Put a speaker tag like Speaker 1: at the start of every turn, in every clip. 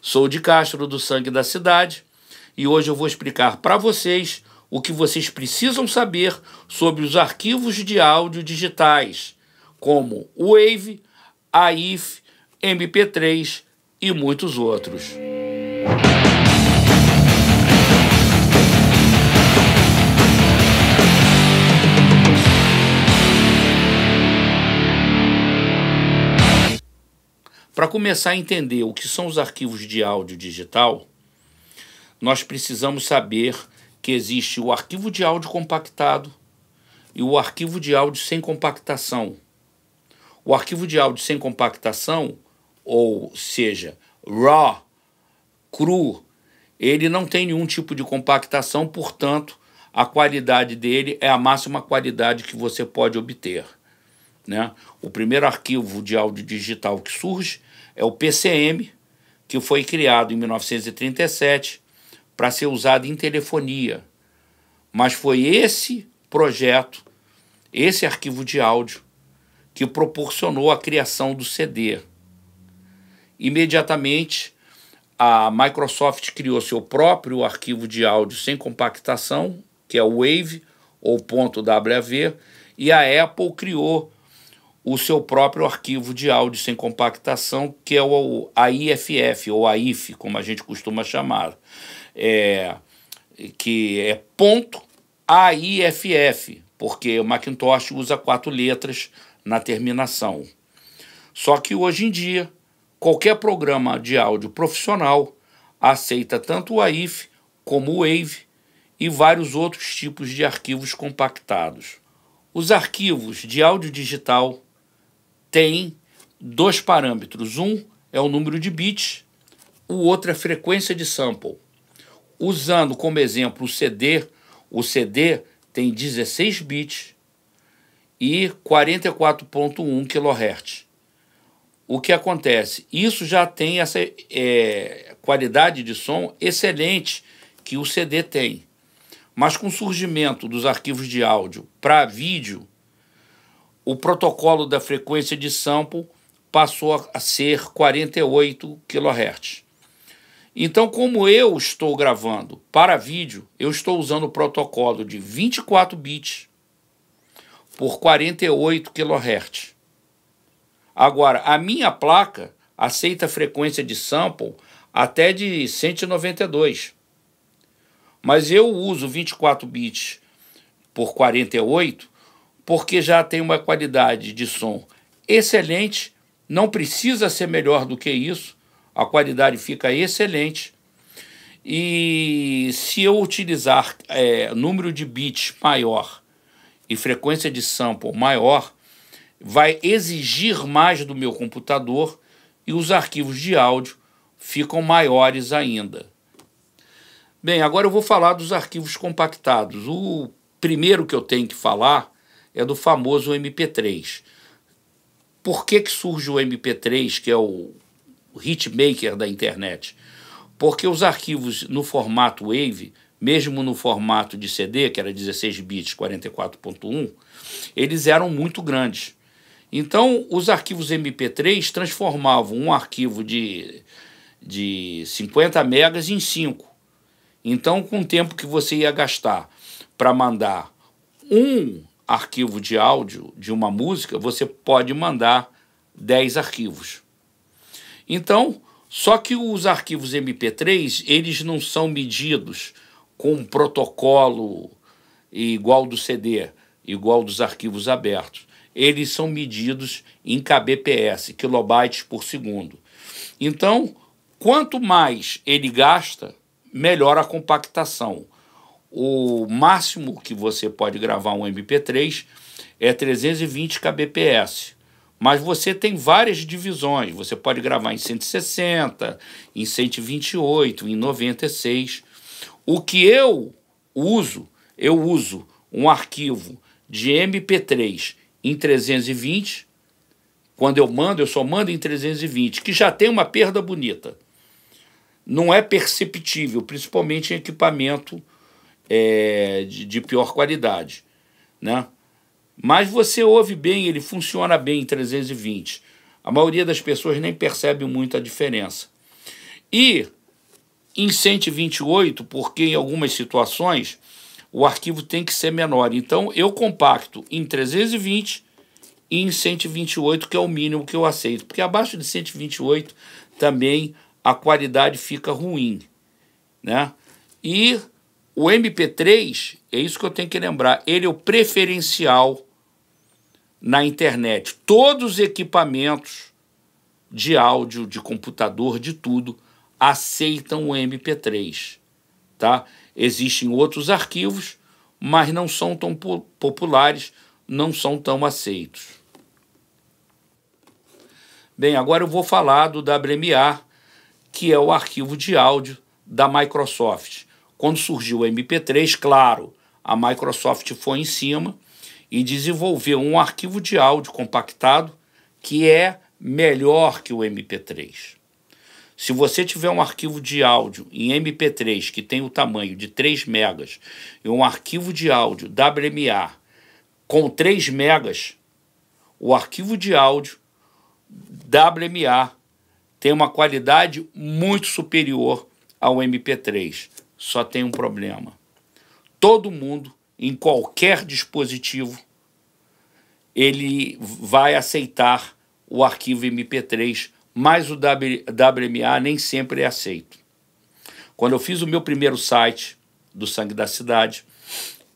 Speaker 1: Sou de Castro, do Sangue da Cidade, e hoje eu vou explicar para vocês o que vocês precisam saber sobre os arquivos de áudio digitais, como o Wave, AIF, MP3 e muitos outros. começar a entender o que são os arquivos de áudio digital, nós precisamos saber que existe o arquivo de áudio compactado e o arquivo de áudio sem compactação. O arquivo de áudio sem compactação, ou seja, RAW, cru, ele não tem nenhum tipo de compactação, portanto, a qualidade dele é a máxima qualidade que você pode obter. Né? O primeiro arquivo de áudio digital que surge é o PCM, que foi criado em 1937 para ser usado em telefonia. Mas foi esse projeto, esse arquivo de áudio, que proporcionou a criação do CD. Imediatamente, a Microsoft criou seu próprio arquivo de áudio sem compactação, que é o WAVE ou .wav, e a Apple criou o seu próprio arquivo de áudio sem compactação, que é o AIFF, ou AIF, como a gente costuma chamar, é, que é ponto AIFF, porque o Macintosh usa quatro letras na terminação. Só que hoje em dia, qualquer programa de áudio profissional aceita tanto o AIF como o WAVE e vários outros tipos de arquivos compactados. Os arquivos de áudio digital tem dois parâmetros. Um é o número de bits, o outro é a frequência de sample. Usando como exemplo o CD, o CD tem 16 bits e 44.1 kHz. O que acontece? Isso já tem essa é, qualidade de som excelente que o CD tem. Mas com o surgimento dos arquivos de áudio para vídeo, o protocolo da frequência de sample passou a ser 48 kHz. Então, como eu estou gravando para vídeo, eu estou usando o protocolo de 24 bits por 48 kHz. Agora, a minha placa aceita frequência de sample até de 192. Mas eu uso 24 bits por 48 porque já tem uma qualidade de som excelente, não precisa ser melhor do que isso, a qualidade fica excelente. E se eu utilizar é, número de bits maior e frequência de sample maior, vai exigir mais do meu computador e os arquivos de áudio ficam maiores ainda. Bem, agora eu vou falar dos arquivos compactados. O primeiro que eu tenho que falar é do famoso MP3. Por que, que surge o MP3, que é o hitmaker da internet? Porque os arquivos no formato WAVE, mesmo no formato de CD, que era 16 bits 44.1, eles eram muito grandes. Então, os arquivos MP3 transformavam um arquivo de, de 50 megas em 5. Então, com o tempo que você ia gastar para mandar um arquivo de áudio de uma música, você pode mandar 10 arquivos. Então, só que os arquivos MP3, eles não são medidos com um protocolo igual do CD, igual dos arquivos abertos. Eles são medidos em kbps, kilobytes por segundo. Então, quanto mais ele gasta, melhor a compactação o máximo que você pode gravar um MP3 é 320 kbps. Mas você tem várias divisões, você pode gravar em 160, em 128, em 96. O que eu uso, eu uso um arquivo de MP3 em 320. Quando eu mando, eu só mando em 320, que já tem uma perda bonita. Não é perceptível, principalmente em equipamento é, de, de, pior qualidade. Né? Mas você ouve bem, ele funciona bem em 320. A maioria das pessoas nem percebe muito a diferença. E em 128, porque em algumas situações o arquivo tem que ser menor. Então eu compacto em 320 e em 128, que é o mínimo que eu aceito. Porque abaixo de 128 também a qualidade fica ruim. Né? E o MP3, é isso que eu tenho que lembrar, ele é o preferencial na internet. Todos os equipamentos de áudio, de computador, de tudo, aceitam o MP3. Tá? Existem outros arquivos, mas não são tão populares, não são tão aceitos. Bem, agora eu vou falar do WMA, que é o arquivo de áudio da Microsoft. Quando surgiu o MP3, claro, a Microsoft foi em cima e desenvolveu um arquivo de áudio compactado que é melhor que o MP3. Se você tiver um arquivo de áudio em MP3 que tem o tamanho de 3 megas e um arquivo de áudio WMA com 3 megas, o arquivo de áudio WMA tem uma qualidade muito superior ao MP3. Só tem um problema. Todo mundo, em qualquer dispositivo, ele vai aceitar o arquivo MP3, mas o WMA nem sempre é aceito. Quando eu fiz o meu primeiro site do Sangue da Cidade,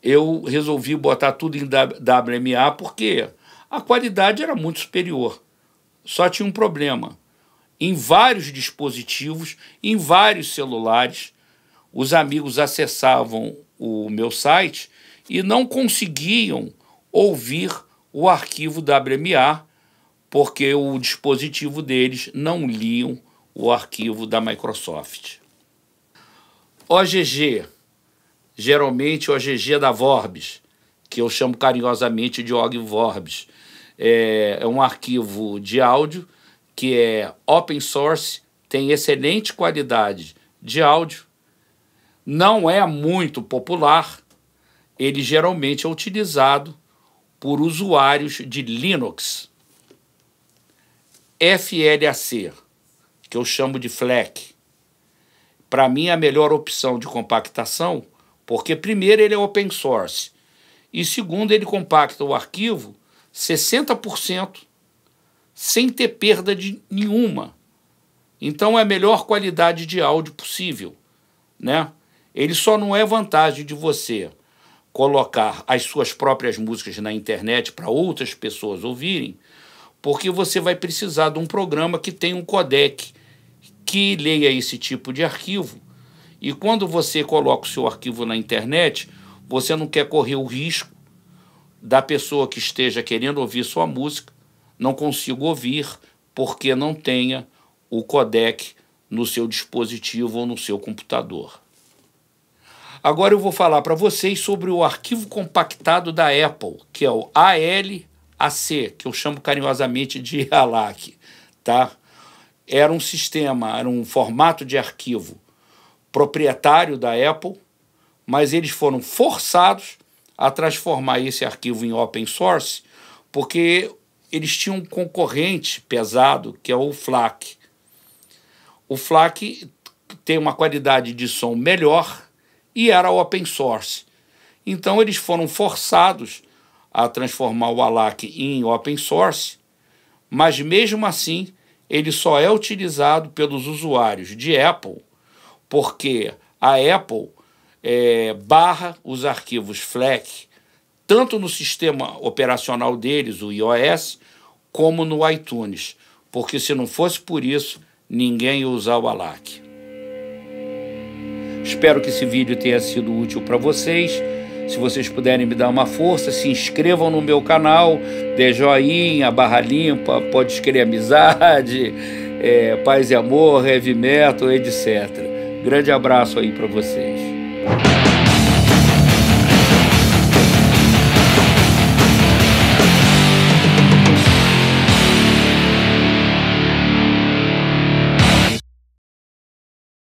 Speaker 1: eu resolvi botar tudo em WMA porque a qualidade era muito superior. Só tinha um problema. Em vários dispositivos, em vários celulares, os amigos acessavam o meu site e não conseguiam ouvir o arquivo WMA, porque o dispositivo deles não liam o arquivo da Microsoft. OGG, geralmente OGG é da Vorbis, que eu chamo carinhosamente de OG Vorbis, é, é um arquivo de áudio que é open source, tem excelente qualidade de áudio não é muito popular, ele geralmente é utilizado por usuários de Linux. FLAC, que eu chamo de FLAC, para mim é a melhor opção de compactação, porque primeiro ele é open source e segundo ele compacta o arquivo 60% sem ter perda de nenhuma. Então é a melhor qualidade de áudio possível, né? Ele só não é vantagem de você colocar as suas próprias músicas na internet para outras pessoas ouvirem, porque você vai precisar de um programa que tenha um codec que leia esse tipo de arquivo. E quando você coloca o seu arquivo na internet, você não quer correr o risco da pessoa que esteja querendo ouvir sua música não consiga ouvir porque não tenha o codec no seu dispositivo ou no seu computador. Agora eu vou falar para vocês sobre o arquivo compactado da Apple, que é o ALAC, que eu chamo carinhosamente de ALAC, tá? Era um sistema, era um formato de arquivo proprietário da Apple, mas eles foram forçados a transformar esse arquivo em open source, porque eles tinham um concorrente pesado, que é o FLAC. O FLAC tem uma qualidade de som melhor, e era open source. Então eles foram forçados a transformar o ALAC em open source, mas mesmo assim ele só é utilizado pelos usuários de Apple, porque a Apple é, barra os arquivos FLAC tanto no sistema operacional deles, o iOS, como no iTunes, porque se não fosse por isso, ninguém ia usar o ALAC. Espero que esse vídeo tenha sido útil para vocês. Se vocês puderem me dar uma força, se inscrevam no meu canal, dê joinha, barra limpa, pode escrever amizade, é, paz e amor, heavy metal, etc. Grande abraço aí para vocês.